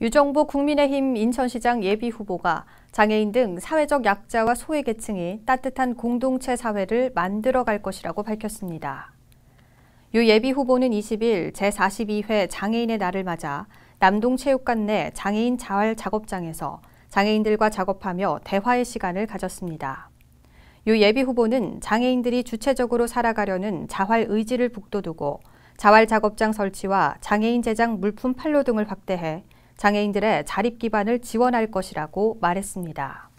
유정부 국민의힘 인천시장 예비후보가 장애인 등 사회적 약자와 소외계층이 따뜻한 공동체 사회를 만들어갈 것이라고 밝혔습니다. 유 예비후보는 20일 제42회 장애인의 날을 맞아 남동체육관 내 장애인 자활 작업장에서 장애인들과 작업하며 대화의 시간을 가졌습니다. 유 예비후보는 장애인들이 주체적으로 살아가려는 자활 의지를 북돋우고 자활 작업장 설치와 장애인 제작 물품 판로 등을 확대해 장애인들의 자립 기반을 지원할 것이라고 말했습니다.